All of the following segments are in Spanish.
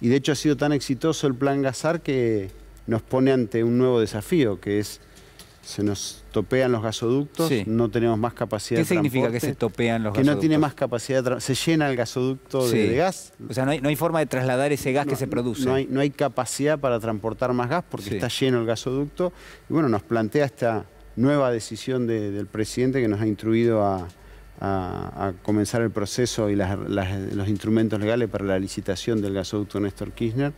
Y de hecho ha sido tan exitoso el plan Gazar que nos pone ante un nuevo desafío, que es se nos topean los gasoductos, no tenemos más capacidad de transporte. ¿Qué significa que se topean los gasoductos? Que no tiene más capacidad de transporte, se llena el gasoducto de, gas. O sea, no hay, forma de trasladar ese gas que se produce. No hay, no hay, capacidad para transportar más gas porque está lleno el gasoducto. Y bueno, nos plantea esta nueva decisión del presidente que nos ha instruido a, a, comenzar el proceso y los instrumentos legales para la licitación del gasoducto Néstor Kirchner,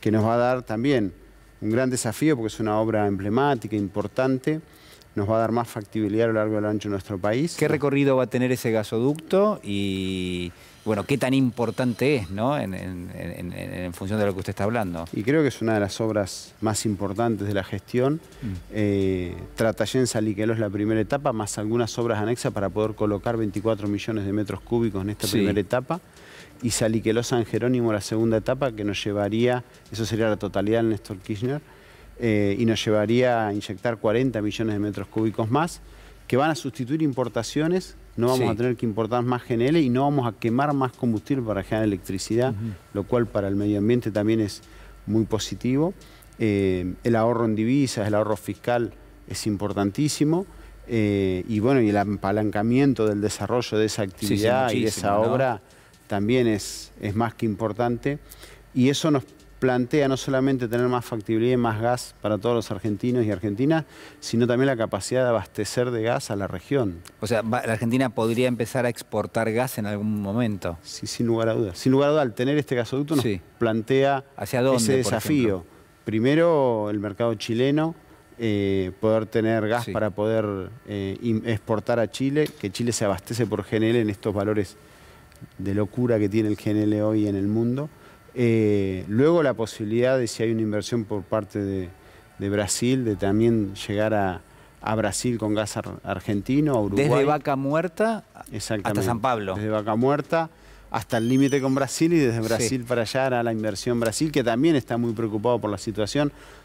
que nos va a dar también un gran desafío porque es una obra emblemática, importante, nos va a dar más factibilidad a lo largo del ancho de nuestro país. ¿Qué recorrido va a tener ese gasoducto y bueno, qué tan importante es, ¿no? En, función de lo que usted está hablando. Y creo que es una de las obras más importantes de la gestión. Mm. Eh, Tratayenza es la primera etapa, más algunas obras anexas para poder colocar 24 millones de metros cúbicos en esta primera etapa. Y Saliqueló San Jerónimo, la segunda etapa, que nos llevaría, eso sería la totalidad del Néstor Kirchner, eh, y nos llevaría a inyectar 40 millones de metros cúbicos más, que van a sustituir importaciones, no vamos a tener que importar más GNL y no vamos a quemar más combustible para generar electricidad, lo cual para el medio ambiente también es muy positivo. Eh, el ahorro en divisas, el ahorro fiscal es importantísimo. Eh, y bueno, y el apalancamiento del desarrollo de esa actividad y de esa obra también es, es más que importante. Y eso nos plantea no solamente tener más factibilidad y más gas para todos los argentinos y argentinas, sino también la capacidad de abastecer de gas a la región. O sea, la Argentina podría empezar a exportar gas en algún momento. Sí, sin lugar a dudas. Sin lugar a dudas, al tener este gasoducto nos plantea ¿Hacia ese desafío. Primero, el mercado chileno, eh, poder tener gas para poder eh, exportar a Chile, que Chile se abastece por GNL en estos valores de locura que tiene el GNL hoy en el mundo. Eh, luego la posibilidad de si hay una inversión por parte de, Brasil, de también llegar a, Brasil con gas argentino, a Uruguay. Desde Vaca Muerta hasta San Pablo. Desde Vaca Muerta hasta el límite con Brasil y desde Brasil para allá a la inversión Brasil, que también está muy preocupado por la situación.